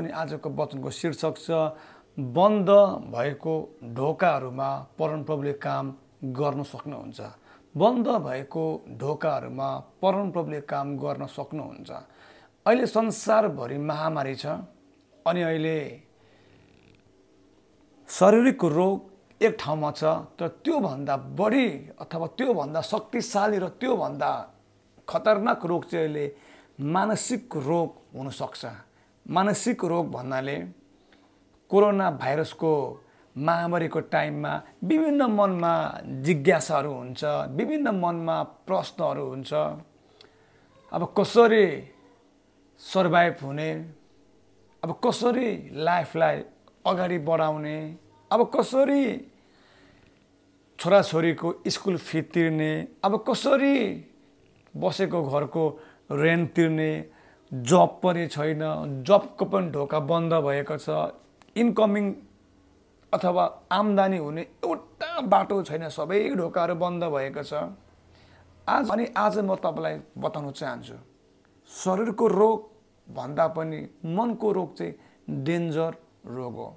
अनि आजको वचनको शीर्षक छ बन्द भएको ढोकाहरूमा परमप्रभुले काम गर्न सक्नुहुन्छ बन्द भएको ढोकाहरूमा परमप्रभुले काम गर्न सक्नुहुन्छ अहिले संसारभरि महामारी छ अनि अहिले शारीरिक रोग एक ठाउँमा छ तर त्योभन्दा बढी अथवा त्योभन्दा शक्तिशाली र त्योभन्दा खतरनाक रोग चाहिँ अहिले मानसिक रोग हुनसक्छ मानसिक रोग भन्नाले कोरोना भाइरसको महामारीको टाइममा विभिन्न मनमा जिज्ञासाहरू हुन्छ विभिन्न मनमा प्रश्नहरू हुन्छ अब कसरी सर्भाइभ हुने अब कसरी लाइफलाई अगाडि बढाउने अब कसरी छोराछोरीको स्कुल फी तिर्ने अब कसरी बसेको घरको रेन्ट तिर्ने जब पनि छैन जबको पनि ढोका बन्द भएको छ इन्कमिङ अथवा आम्दानी हुने एउटा बाटो छैन सबै ढोकाहरू बन्द भएको छ आज अनि आज म तपाईँलाई बताउन चाहन्छु शरीरको रोग भन्दा पनि मनको रोग चाहिँ डेन्जर रोग हो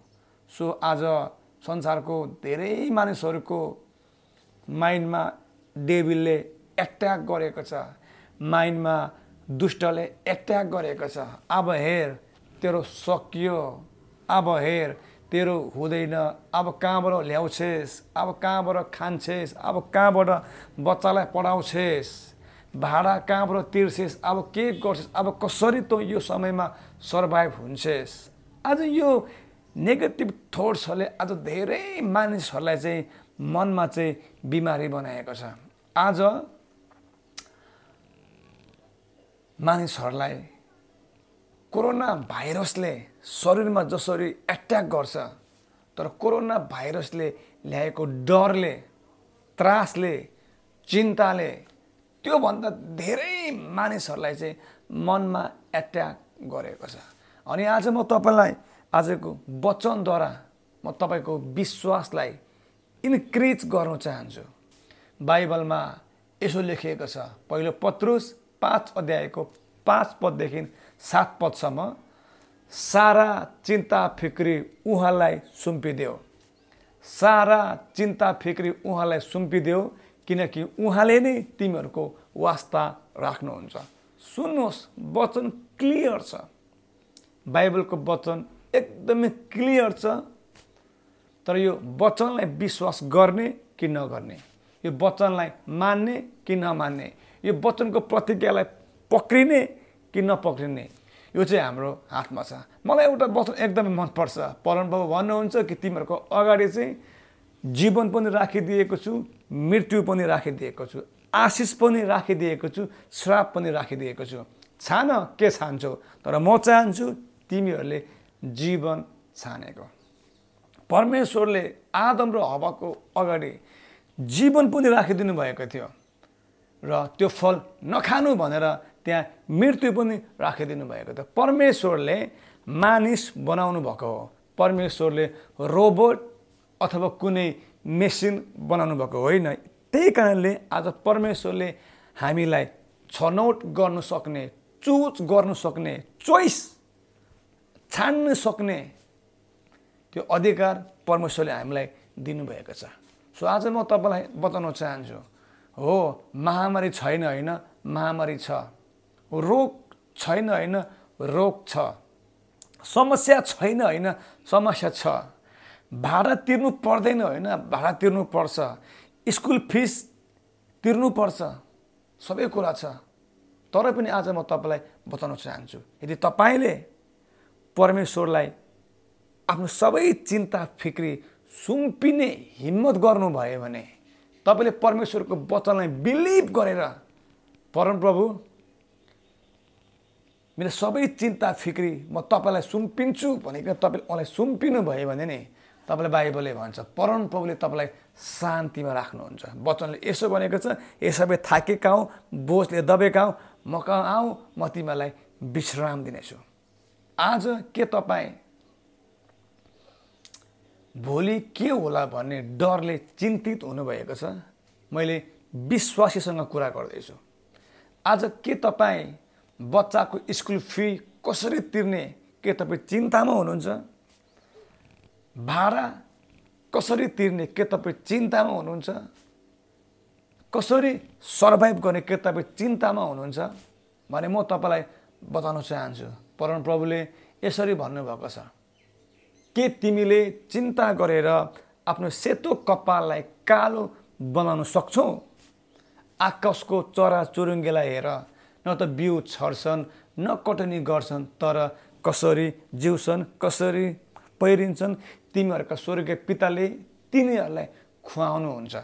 सो आज संसारको धेरै मानिसहरूको माइन्डमा डेभिलले एट्याक गरेको छ माइन्डमा दुष्टले एट्याक गरेको छ अब हेर तेरो सकियो अब हेर तेरो हुँदैन अब कहाँबाट ल्याउँछेस् अब कहाँबाट खान्छेस् अब कहाँबाट बच्चालाई पढाउँछेस् भाडा कहाँबाट तिर्छेस् अब के गर्छेस् अब कसरी तँ यो समयमा सर्भाइभ हुन्छेस् आज यो नेगेटिभ थट्सहरूले आज धेरै मानिसहरूलाई चाहिँ मनमा चाहिँ बिमारी बनाएको छ आज मानिसहरूलाई कोरोना भाइरसले शरीरमा जसरी एट्याक गर्छ तर कोरोना भाइरसले ल्याएको डरले त्रासले चिन्ताले त्योभन्दा धेरै मानिसहरूलाई चाहिँ मनमा एट्याक गरेको छ अनि आज म तपाईँलाई आजको वचनद्वारा म तपाईँको विश्वासलाई इन्क्रिज गर्न चाहन्छु बाइबलमा यसो लेखिएको छ पहिलो पत्रुस पाँच अध्यायको पाँच पददेखि सात पदसम्म सारा चिन्ता फिक्री उहाँलाई सुम्पिदेऊ सारा चिन्ता फिक्री उहाँलाई सुम्पिदेऊ किनकि उहाँले नै तिमीहरूको वास्ता राख्नुहुन्छ सुन्नुहोस् वचन क्लियर छ बाइबलको वचन एकदमै क्लियर छ तर यो वचनलाई विश्वास गर्ने कि नगर्ने यो वचनलाई मान्ने कि नमान्ने यो वचनको प्रतिज्ञालाई पक्रिने कि नपक्रिने यो चाहिँ हाम्रो हातमा छ मलाई एउटा वचन एकदमै मनपर्छ परमप्रभु भन्नुहुन्छ कि तिमीहरूको अगाडि चाहिँ जीवन पनि राखिदिएको छु मृत्यु पनि राखिदिएको छु आशिष पनि राखिदिएको छु श्राप पनि राखिदिएको छु छान के छान्छौ तर म चाहन्छु तिमीहरूले जीवन छानेको परमेश्वरले आदम र हवाको अगाडि जीवन पनि राखिदिनु भएको थियो र त्यो फल नखानु भनेर त्यहाँ मृत्यु पनि राखिदिनु भएको त परमेश्वरले मानिस बनाउनु भएको हो परमेश्वरले रोबोट अथवा कुनै मेसिन बनाउनु भएको होइन त्यही कारणले आज परमेश्वरले हामीलाई छनौट गर्नु सक्ने चुज गर्नु सक्ने चोइस छान्नु सक्ने त्यो अधिकार परमेश्वरले हामीलाई दिनुभएको छ सो आज म तपाईँलाई बताउन चाहन्छु हो महामारी छैन होइन महामारी छ रोग छैन होइन रोग छ समस्या छैन होइन समस्या छ भाडा तिर्नु पर्दैन होइन भाडा तिर्नु पर्छ स्कुल फिस पर्छ सबै कुरा छ तर पनि आज म तपाईँलाई बताउन चाहन्छु यदि तपाईँले परमेश्वरलाई आफ्नो सबै चिन्ता फिक्री सुम्पिने हिम्मत गर्नुभयो भने तपाईँले परमेश्वरको वचनलाई बिलिभ गरेर परमप्रभु मेरो सबै चिन्ता फिक्री म तपाईँलाई सुम्पिन्छु भनेको तपाईँले मलाई सुम्पिनु भयो भने नि तपाईँलाई बाइबलले भन्छ परमप्रभुले तपाईँलाई शान्तिमा राख्नुहुन्छ वचनले यसो भनेको छ सबै थाकेका हौँ बोझले दबेका हौँ म कहाँ आऊ म तिमीहरूलाई विश्राम दिनेछु आज के तपाईँ भोलि के होला भन्ने डरले चिन्तित हुनुभएको छ मैले विश्वासीसँग कुरा गर्दैछु आज के तपाईँ बच्चाको स्कुल फी कसरी तिर्ने के तपाईँ चिन्तामा हुनुहुन्छ भाडा कसरी तिर्ने के तपाईँ चिन्तामा हुनुहुन्छ कसरी सर्भाइभ गर्ने के तपाईँ चिन्तामा हुनुहुन्छ भने म तपाईँलाई बताउन चाहन्छु परम प्रभुले यसरी भन्नुभएको छ के तिमीले चिन्ता गरेर आफ्नो सेतो कपाललाई कालो बनाउन सक्छौ आकाशको चरा चुरुङ्गेलाई हेर न त बिउ छर्छन् न कटनी गर्छन् तर कसरी जिउँछन् कसरी पहिरिन्छन् तिमीहरूका स्वर्गीय पिताले तिनीहरूलाई खुवाउनुहुन्छ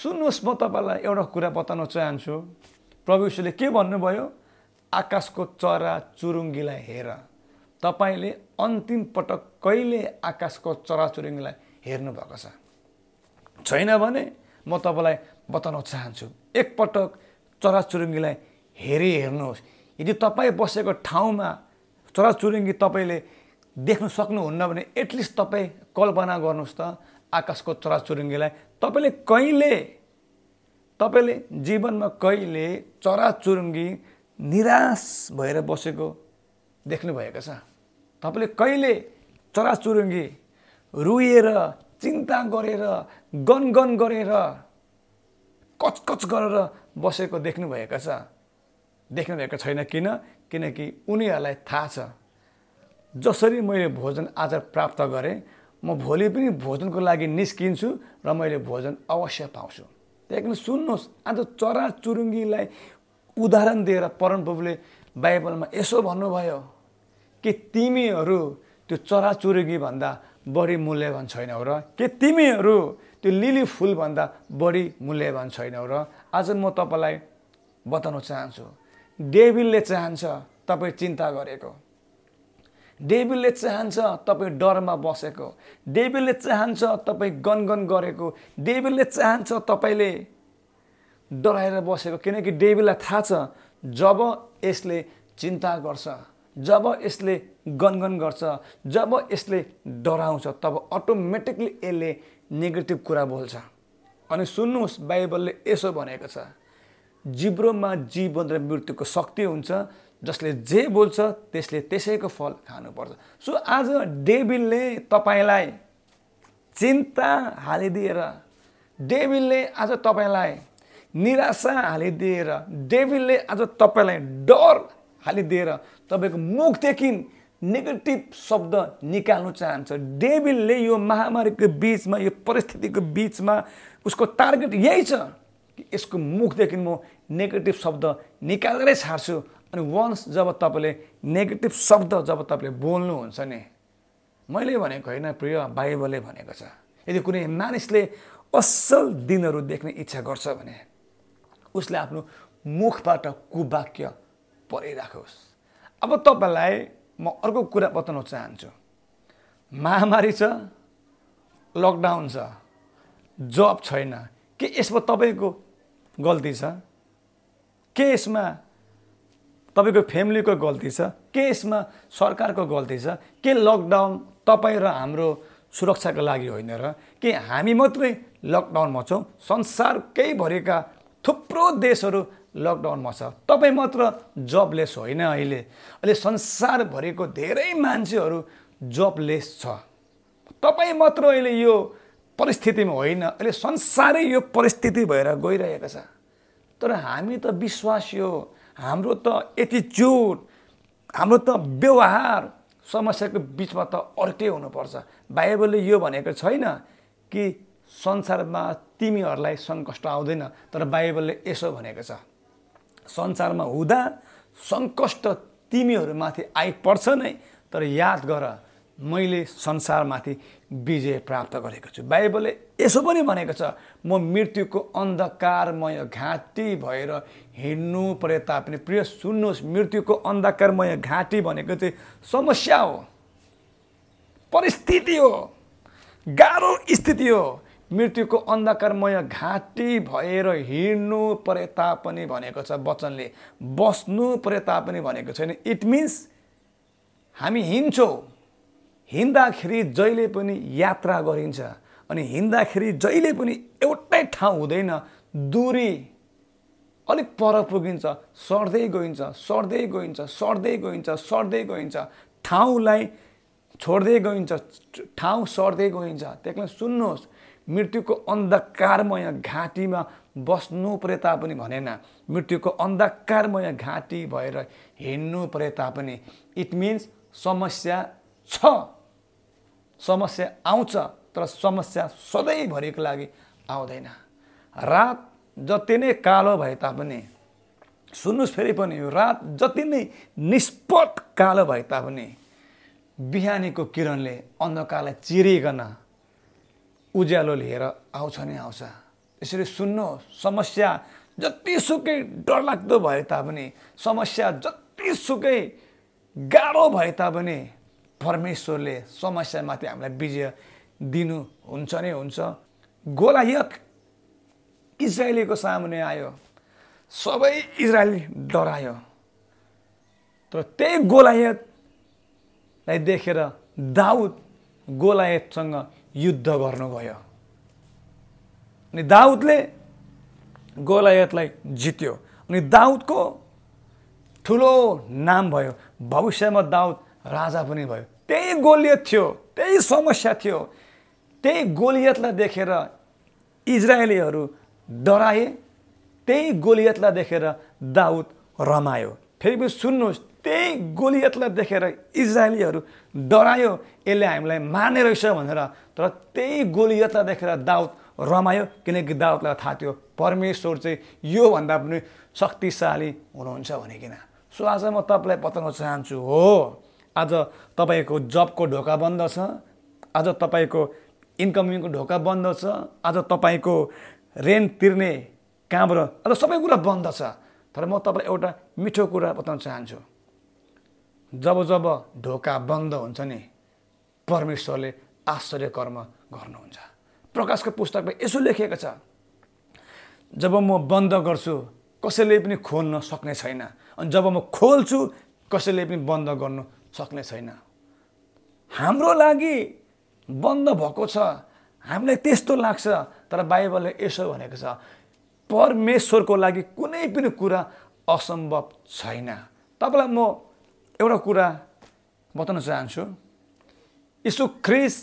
सुन्नुहोस् म तपाईँलाई एउटा कुरा बताउन चाहन्छु प्रभु के भन्नुभयो आकाशको चरा चुरुङ्गीलाई हेर तपाईँले अन्तिम पटक कहिले आकाशको चराचुरुङ्गीलाई हेर्नुभएको छ छैन भने म तपाईँलाई बताउन चाहन्छु एकपटक चराचुरुङ्गीलाई हेरि हेर्नुहोस् यदि तपाईँ बसेको ठाउँमा चराचुरुङ्गी तपाईँले देख्नु सक्नुहुन्न भने एटलिस्ट तपाईँ कल्पना गर्नुहोस् त आकाशको चराचुरुङ्गीलाई तपाईँले कहिले तपाईँले जीवनमा कहिले चराचुरुङ्गी निराश भएर बसेको देख्नुभएको छ तपाईँले कहिले चराचुरुङ्गी रुएर चिन्ता गरेर गनगन गरेर कचकच गरेर बसेको देख्नुभएको छ देख्नुभएको छैन किन किनकि उनीहरूलाई थाहा छ जसरी मैले भोजन आज प्राप्त गरेँ म भोलि पनि भोजनको लागि निस्किन्छु र मैले भोजन अवश्य पाउँछु त्यही कारण सुन्नुहोस् आज चराचुरुङ्गीलाई उदाहरण दिएर परमप्रभुले बाइबलमा यसो भन्नुभयो के तिमीहरू त्यो भन्दा बढी मूल्यवान छैनौ र के तिमीहरू त्यो लिली फुलभन्दा बढी मूल्यवान छैनौ र आज म तपाईँलाई बताउन चाहन्छु डेभिलले चाहन्छ तपाईँ चिन्ता गरेको डेभिलले चाहन्छ तपाईँ डरमा बसेको डेभिलले चाहन्छ तपाईँ गनगन गरेको डेभिलले चाहन्छ तपाईँले डराएर बसेको किनकि डेभिललाई थाहा छ जब यसले चिन्ता गर्छ जब यसले गनगन गर्छ जब यसले डराउँछ तब अटोमेटिकली यसले नेगेटिभ कुरा बोल्छ अनि सुन्नुहोस् बाइबलले यसो भनेको छ जिब्रोमा जीवन र मृत्युको शक्ति हुन्छ जसले जे बोल्छ त्यसले त्यसैको फल खानुपर्छ सो आज डेभिलले तपाईँलाई चिन्ता हालिदिएर डेभिलले आज तपाईँलाई निराशा हालिदिएर डेभिलले आज तपाईँलाई डर हालिदिएर तपाईँको मुखदेखि नेगेटिभ शब्द निकाल्नु चाहन्छ डेभिलले यो महामारीको बिचमा यो परिस्थितिको बिचमा उसको टार्गेट यही छ कि यसको मुखदेखि म नेगेटिभ शब्द निकालेरै छाड्छु अनि वन्स जब तपाईँले नेगेटिभ शब्द जब तपाईँले बोल्नुहुन्छ नि मैले भनेको होइन प्रिय बाइबलले भनेको छ यदि कुनै मानिसले असल दिनहरू देख्ने इच्छा गर्छ भने उसले आफ्नो मुखबाट कुवाक्य परिराखोस् अब तपाईँलाई म अर्को कुरा बताउन चाहन्छु महामारी छ लकडाउन छ जब छैन के यसमा तपाईँको गल्ती छ के यसमा तपाईँको फ्यामिलीको गल्ती छ के यसमा सरकारको गल्ती छ के लकडाउन तपाईँ र हाम्रो सुरक्षाको लागि होइन र के हामी मात्रै लकडाउनमा छौँ संसारकैभरिका थुप्रो देशहरू लकडाउनमा छ तपाईँ मात्र जबलेस होइन अहिले अहिले संसारभरिको धेरै मान्छेहरू जबलेस छ तपाईँ मात्र अहिले यो परिस्थितिमा होइन अहिले संसारै यो परिस्थिति भएर गइरहेको छ तर हामी त विश्वास यो हाम्रो त एटिच्युड हाम्रो त व्यवहार समस्याको बिचमा त अर्कै हुनुपर्छ बाइबलले यो भनेको छैन कि संसारमा तिमीहरूलाई सङ्कष्ट आउँदैन तर बाइबलले यसो भनेको छ संसारमा हुँदा सङ्कष्ट तिमीहरूमाथि आइपर्छ नै तर याद गर मैले संसारमाथि विजय प्राप्त गरेको छु बाइबलले यसो पनि भनेको छ म मृत्युको अन्धकारमय घाँटी भएर हिँड्नु परे तापनि प्रिय सुन्नुहोस् मृत्युको अन्धकारमय घाँटी भनेको चाहिँ समस्या हो परिस्थिति हो गाह्रो स्थिति हो मृत्युको अन्धकारमय घाँटी भएर हिँड्नु परे तापनि भनेको छ वचनले बस्नु परे तापनि भनेको छैन इट मिन्स हामी हिँड्छौँ हिँड्दाखेरि जहिले पनि यात्रा गरिन्छ अनि हिँड्दाखेरि जहिले पनि एउटै ठाउँ हुँदैन दुरी अलिक पर पुगिन्छ सर्दै गइन्छ सर्दै गइन्छ सर्दै गइन्छ सर्दै गइन्छ ठाउँलाई छोड्दै गइन्छ ठाउँ सर्दै गइन्छ त्यसलाई कारण सुन्नुहोस् मृत्युको अन्धकारमय घाँटीमा बस्नु परे तापनि भनेन मृत्युको अन्धकारमय घाँटी भएर हिँड्नु परे तापनि इट मिन्स समस्या छ समस्या आउँछ तर समस्या सधैँभरिको लागि आउँदैन रात जति नै कालो भए तापनि सुन्नुहोस् फेरि पनि रात जति नै निष्पट कालो भए तापनि बिहानीको किरणले अन्धकारलाई चिरिकन उज्यालो लिएर आउँछ नै आउँछ यसरी सुन्नु समस्या जतिसुकै डरलाग्दो भए तापनि समस्या जतिसुकै गाह्रो भए तापनि परमेश्वरले समस्यामाथि हामीलाई विजय दिनु हुन्छ नै हुन्छ गोलायत इजरायलीको सामुने आयो सबै इजरायली डरायो तर त्यही गोलायतलाई देखेर दाउद गोलायतसँग युद्ध गर्नु गयो अनि दाउदले गोलायतलाई जित्यो अनि दाउदको ठुलो नाम भयो भविष्यमा दाउद राजा पनि भयो त्यही गोलियत थियो त्यही समस्या थियो त्यही गोलियतलाई देखेर इजरायलीहरू डराए त्यही गोलियतलाई देखेर दाउद रमायो फेरि पनि सुन्नुहोस् त्यही गोलियतलाई देखेर इजरायलीहरू डरायो यसले हामीलाई माने रहेछ भनेर तर त्यही गोलियतलाई देखेर दाउद रमायो किनकि दाउदलाई थाहा थियो परमेश्वर चाहिँ योभन्दा पनि शक्तिशाली हुनुहुन्छ भनेकन सो आज म तपाईँलाई बताउन चाहन्छु हो आज तपाईँको जबको ढोका बन्द छ आज तपाईँको इन्कमिङको ढोका बन्द छ आज तपाईँको रेन्ट तिर्ने कहाँबाट आज सबै कुरा बन्द छ तर म तपाईँलाई एउटा मिठो कुरा बताउन चाहन्छु जब जब ढोका बन्द हुन्छ नि परमेश्वरले आश्चर्य कर्म गर्नुहुन्छ प्रकाशको पुस्तकमा यसो लेखिएको छ जब म बन्द गर्छु कसैले पनि खोल्न सक्ने छैन अनि जब म खोल्छु कसैले पनि बन्द गर्नु सक्ने छैन हाम्रो लागि बन्द भएको छ हामीलाई त्यस्तो लाग्छ तर बाइबलले यसो भनेको छ परमेश्वरको लागि कुनै पनि कुरा असम्भव छैन तपाईँलाई म एउटा कुरा बताउन चाहन्छु यसो क्रिस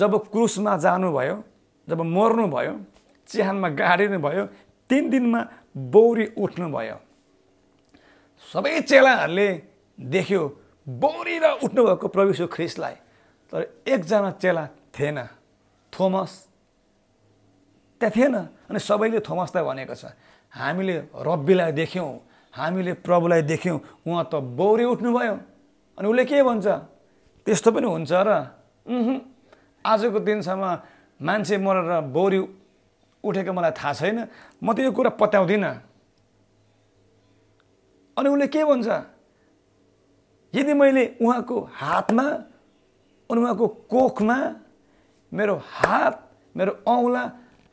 जब क्रुसमा जानुभयो जब मर्नुभयो चिहानमा गाडिनु भयो तिन दिनमा बौरी उठ्नुभयो सबै चेलाहरूले देख्यो बौरी र उठ्नुभएको प्रविशु ख्रिसलाई तर एकजना चेला थिएन थोमस त्यहाँ थिएन अनि सबैले थोमसलाई भनेको छ हामीले रब्बीलाई देख्यौँ हामीले प्रभुलाई देख्यौँ उहाँ त बौरी उठ्नुभयो अनि उसले के भन्छ त्यस्तो पनि हुन्छ र आजको दिनसम्म मान्छे मरेर बौरी उठेको मलाई थाहा छैन म त यो कुरा पत्याउँदिनँ अनि उसले के भन्छ यदि मैले उहाँको हातमा अनि उहाँको कोखमा मेरो हात मेरो औँला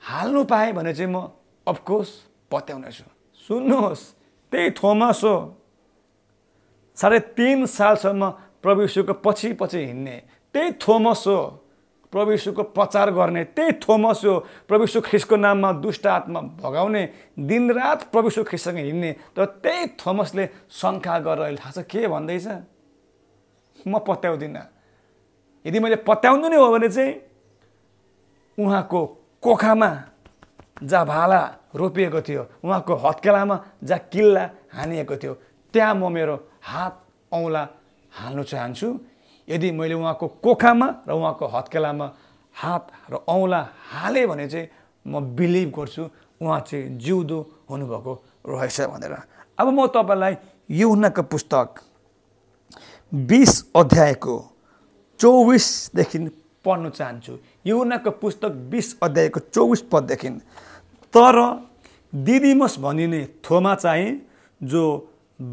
हाल्नु पाएँ भने चाहिँ म अफकोर्स पत्याउनेछु सुन्नुहोस् त्यही थोमस हो साढे तिन सालसम्म प्रभु पछि पछि हिँड्ने त्यही थोमस हो प्रभु प्रचार गर्ने त्यही थोमस हो प्रभु यीशु ख्रिसको नाममा दुष्ट आत्मा भगाउने दिनरात प्रभु यीशु ख्रिससँग हिँड्ने तर त्यही थोमसले शङ्का गरेर अहिले थाहा छ के भन्दैछ म पत्याउँदिनँ यदि मैले पत्याउनु नै हो भने चाहिँ उहाँको कोखामा जहाँ भाला रोपिएको थियो उहाँको हत्केलामा जहाँ किल्ला हानिएको थियो त्यहाँ म मेरो हात औँला हाल्नु चाहन्छु यदि मैले उहाँको कोखामा र उहाँको हत्केलामा हात र औँला हालेँ भने चाहिँ म बिलिभ गर्छु उहाँ चाहिँ जिउदो हुनुभएको रहेछ भनेर अब म तपाईँलाई युनाको पुस्तक बिस अध्यायको चौबिसदेखि पढ्नु चाहन्छु युनाको पुस्तक बिस अध्यायको चौबिस पददेखि तर दिदिमस भनिने थोमा चाहिँ जो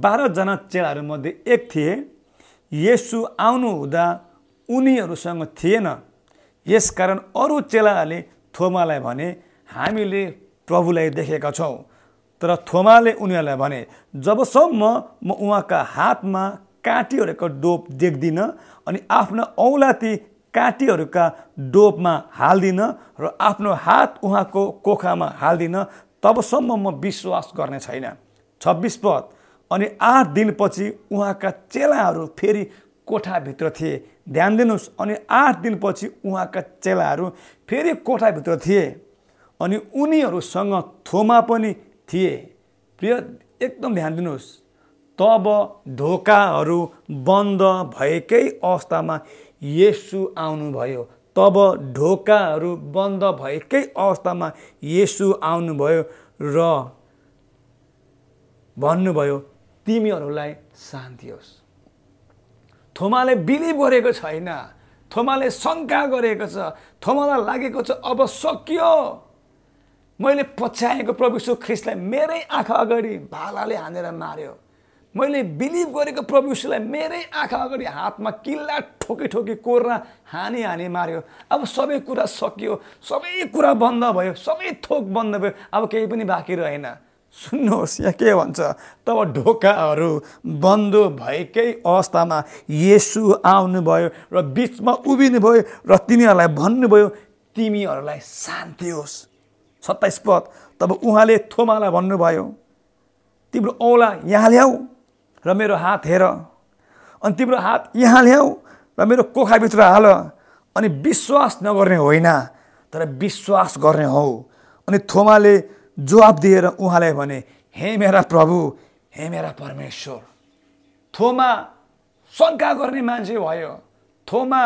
बाह्रजना चेलाहरूमध्ये एक थिए यसु आउनुहुँदा उनीहरूसँग थिएन यसकारण अरू चेलाहरूले थोमालाई भने हामीले प्रभुलाई देखेका छौँ तर थोमाले उनीहरूलाई भने जबसम्म म उहाँका हातमा काँटीहरूको डोप देख्दिनँ अनि आफ्ना औलाती काँटीहरूका डोपमा हालिदिन र आफ्नो हात उहाँको कोखामा हालिदिन तबसम्म म विश्वास गर्ने छैन छब्बिस पद अनि आठ दिनपछि उहाँका चेलाहरू फेरि कोठाभित्र थिए ध्यान दिनुहोस् अनि आठ दिनपछि उहाँका चेलाहरू फेरि कोठाभित्र थिए अनि उनीहरूसँग थोमा पनि थिए प्रिय एकदम ध्यान दिनुहोस् तब ढोकाहरू बन्द भएकै अवस्थामा येसु आउनुभयो तब ढोकाहरू बन्द भएकै अवस्थामा येसु आउनुभयो र भन्नुभयो तिमीहरूलाई शान्ति होस् थोमाले बिलिभ गरेको छैन थोमाले शङ्का गरेको छ थोमालाई लागेको छ अब सकियो मैले पछ्याएको प्रभु ख्रिस्टलाई मेरै आँखा अगाडि भालाले हानेर मार्यो मैले बिलिभ गरेको प्रभुसुलाई मेरै आँखा अगाडि हातमा किल्ला ठोकी ठोकी कोर्न हानी हानी मार्यो अब सबै कुरा सकियो सबै कुरा बन्द भयो सबै थोक बन्द भयो अब केही पनि बाँकी रहेन सुन्नुहोस् यहाँ के भन्छ तब ढोकाहरू बन्द भएकै अवस्थामा यसु आउनुभयो र बिचमा उभिनुभयो र तिनीहरूलाई भन्नुभयो तिमीहरूलाई शान्ति होस् सत्ताइस पद तब उहाँले थोमालाई भन्नुभयो तिम्रो औला यहाँ ल्याऊ र मेरो हात हेर अनि तिम्रो हात यहाँ ल्याऊ र मेरो कोखाभित्र हाल अनि विश्वास नगर्ने होइन तर विश्वास गर्ने हौ अनि थोमाले जवाब दिएर उहाँलाई भने हे मेरा प्रभु हे मेरा परमेश्वर थोमा शङ्का गर्ने मान्छे भयो थोमा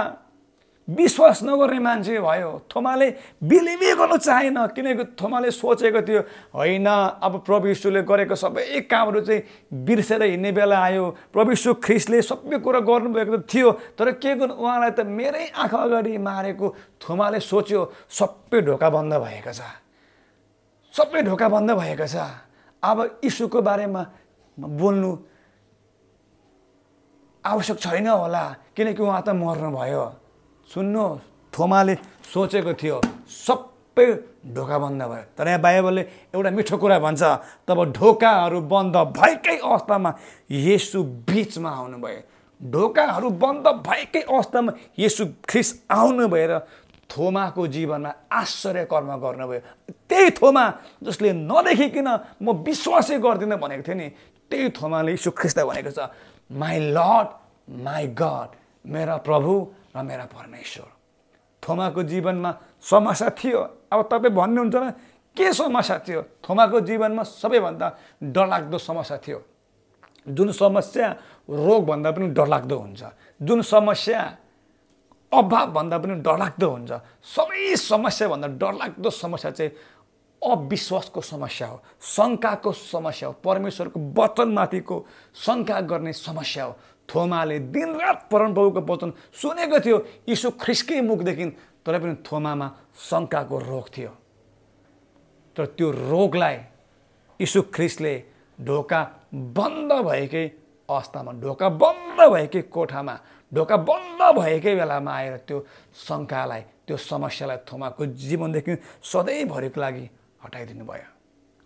विश्वास नगर्ने मान्छे भयो थोमाले बिलिभै गर्नु चाहेन किनकि थोमाले सोचेको थियो होइन अब प्रभु यीशुले गरेको सबै कामहरू चाहिँ बिर्सेर हिँड्ने बेला आयो प्रभु यीशु सबै कुरो गर्नुभएको त थियो तर के गर्नु उहाँलाई त मेरै आँखा अगाडि मारेको थोमाले सोच्यो सबै ढोका बन्द भएको छ सबै ढोका बन्द भएको छ अब इसुको बारेमा बोल्नु आवश्यक छैन होला किनकि उहाँ त मर्नुभयो सुन्नु थोमाले सोचेको थियो सबै ढोका बन्द भयो तर यहाँ बाइबलले एउटा मिठो कुरा भन्छ तब ढोकाहरू बन्द भएकै अवस्थामा यसु बिचमा आउनुभयो ढोकाहरू बन्द भएकै अवस्थामा यसु ख्रिस आउनु भएर थोमाको जीवनमा आश्चर्य कर्म गर्नुभयो त्यही थोमा जसले नदेखिकन म विश्वासै गर्दिनँ भनेको थिएँ नि त्यही थोमाले यसु ख्रिस्ता भनेको छ माई लर्ड माई गड मेरा प्रभु र मेरा परमेश्वर थोमाको जीवनमा समस्या थियो अब तपाईँ भन्नुहुन्छ न के समस्या थियो थोमाको जीवनमा सबैभन्दा डरलाग्दो समस्या थियो जुन समस्या रोगभन्दा पनि डरलाग्दो हुन्छ जुन समस्या अभावभन्दा पनि डरलाग्दो हुन्छ सबै समस्याभन्दा डरलाग्दो समस्या चाहिँ अविश्वासको समस्या हो शङ्काको समस्या हो परमेश्वरको वचनमाथिको शङ्का गर्ने समस्या हो थोमाले दिनरात परमप्रभुको वचन सुनेको थियो यीशु ख्रिस्कै मुखदेखि तर पनि थोमामा शङ्काको रोग थियो तर त्यो रोगलाई यीशु ख्रिस्टले ढोका बन्द भएकै अवस्थामा ढोका बन्द भएकै कोठामा ढोका बन्द भएकै बेलामा आएर त्यो शङ्कालाई त्यो समस्यालाई थोमाको जीवनदेखि सधैँभरिको लागि हटाइदिनु भयो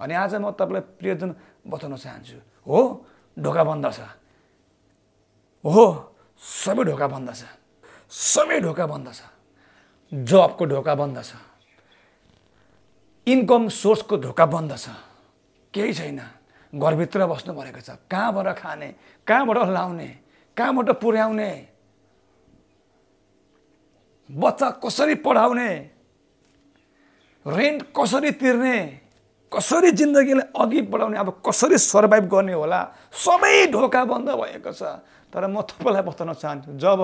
अनि आज म तपाईँलाई प्रियजन बताउन चाहन्छु हो ढोका बन्द छ हो सबै ढोका बन्द छ सबै ढोका बन्द छ जबको ढोका बन्द छ इन्कम सोर्सको ढोका बन्द छ केही छैन घरभित्र बस्नु परेको छ कहाँबाट खाने कहाँबाट लाउने कहाँबाट पुर्याउने बच्चा कसरी पढाउने रेन्ट कसरी तिर्ने कसरी जिन्दगीलाई अघि बढाउने अब कसरी सर्भाइभ गर्ने होला सबै ढोका बन्द भएको छ तर म तपाईँलाई बताउन चाहन्छु जब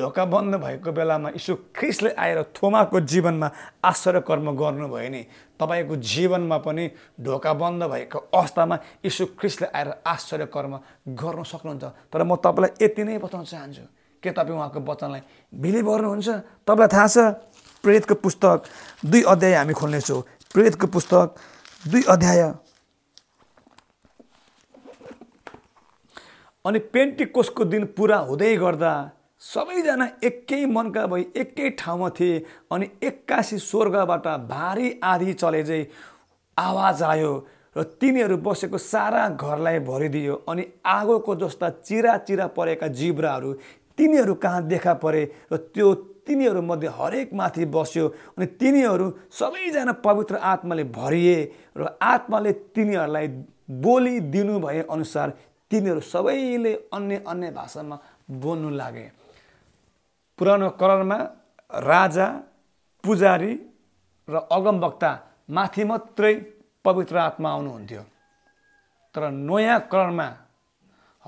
ढोका बन्द भएको बेलामा यसो ख्रिस्टले आएर थोमाको जीवनमा आश्चर्य कर्म गर्नुभयो नि तपाईँको जीवनमा पनि ढोका बन्द भएको अवस्थामा यसो ख्रिस्टले आएर आश्चर्य कर्म गर्नु सक्नुहुन्छ तर म तपाईँलाई यति नै बताउन चाहन्छु के तपाईँ उहाँको वचनलाई बिलिभ गर्नुहुन्छ तपाईँलाई थाहा छ प्रेतको पुस्तक दुई अध्याय हामी खोल्नेछौँ प्रेतको पुस्तक दुई अध्याय अनि पेन्टिकोसको दिन पुरा हुँदै गर्दा सबैजना एकै मनका भई एकै ठाउँमा थिए अनि एक्कासी स्वर्गबाट भारी आधी चले चाहिँ आवाज आयो र तिनीहरू बसेको सारा घरलाई भरिदियो अनि आगोको जस्ता चिरा चिरा परेका जिब्राहरू तिनीहरू कहाँ देखा परे र त्यो तिनीहरूमध्ये हरेक माथि बस्यो अनि तिनीहरू सबैजना पवित्र आत्माले भरिए र आत्माले तिनीहरूलाई बोली दिनुभए अनुसार तिमीहरू सबैले अन्य अन्य भाषामा बोल्नु लागे पुरानो करारमा राजा पुजारी र अगमवक्ता माथि मात्रै पवित्र आत्मा आउनुहुन्थ्यो तर नयाँ करारमा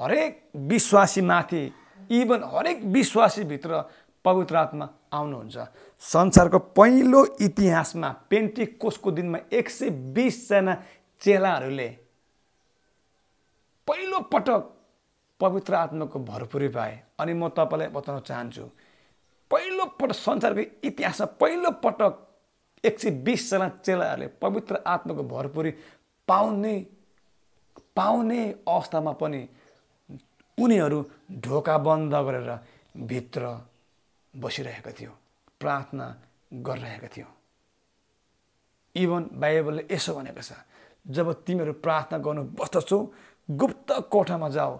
हरेक विश्वासीमाथि इभन हरेक विश्वासीभित्र पवित्र आत्मा आउनुहुन्छ संसारको पहिलो इतिहासमा पेन्टी कोषको दिनमा एक सय बिसजना चेलाहरूले पहिलो पटक पवित्र आत्माको भरपुरी पाएँ अनि म तपाईँलाई बताउन चाहन्छु पहिलो पटक संसारको इतिहासमा पहिलो पटक एक सय बिसजना चेलाहरूले पवित्र आत्माको भरपुरी पाउने पाउने अवस्थामा पनि उनीहरू ढोका बन्द गरेर भित्र बसिरहेको थियो प्रार्थना गरिरहेका थियो इभन बाइबलले यसो भनेको छ जब तिमीहरू प्रार्थना गर्नु बस्दछौ गुप्त कोठामा जाओ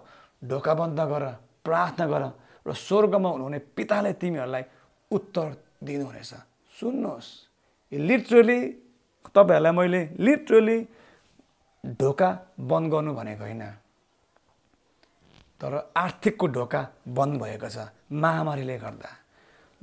ढोका बन्द गर प्रार्थना गर र स्वर्गमा हुनुहुने पिताले तिमीहरूलाई उत्तर दिनुहुनेछ सुन्नुहोस् लिटरली तपाईँहरूलाई मैले लिटरली ढोका बन्द गर्नु भनेको होइन तर आर्थिकको ढोका बन्द भएको छ महामारीले गर्दा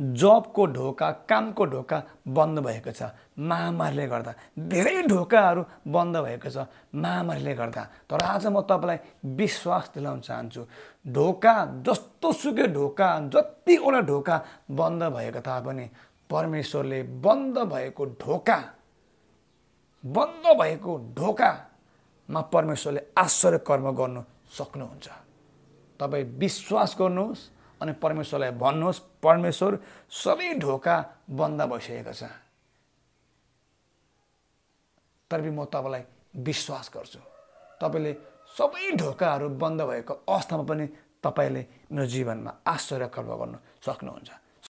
जबको ढोका कामको ढोका बन्द भएको छ महामारीले गर्दा धेरै ढोकाहरू बन्द भएको छ महामारीले गर्दा तर आज म तपाईँलाई विश्वास दिलाउन चाहन्छु ढोका जस्तो सुकै ढोका जतिवटा ढोका बन्द भएको तापनि परमेश्वरले बन्द भएको ढोका बन्द भएको ढोकामा परमेश्वरले आश्चर्य कर्म गर्नु सक्नुहुन्छ तपाईँ विश्वास गर्नुहोस् अनि परमेश्वरलाई भन्नुहोस् परमेश्वर सबै ढोका बन्द भइसकेको छ तर पनि म तपाईँलाई विश्वास गर्छु तपाईँले सबै ढोकाहरू बन्द भएको अवस्थामा पनि तपाईँले मेरो जीवनमा आश्चर्य कर्म गर्नु सक्नुहुन्छ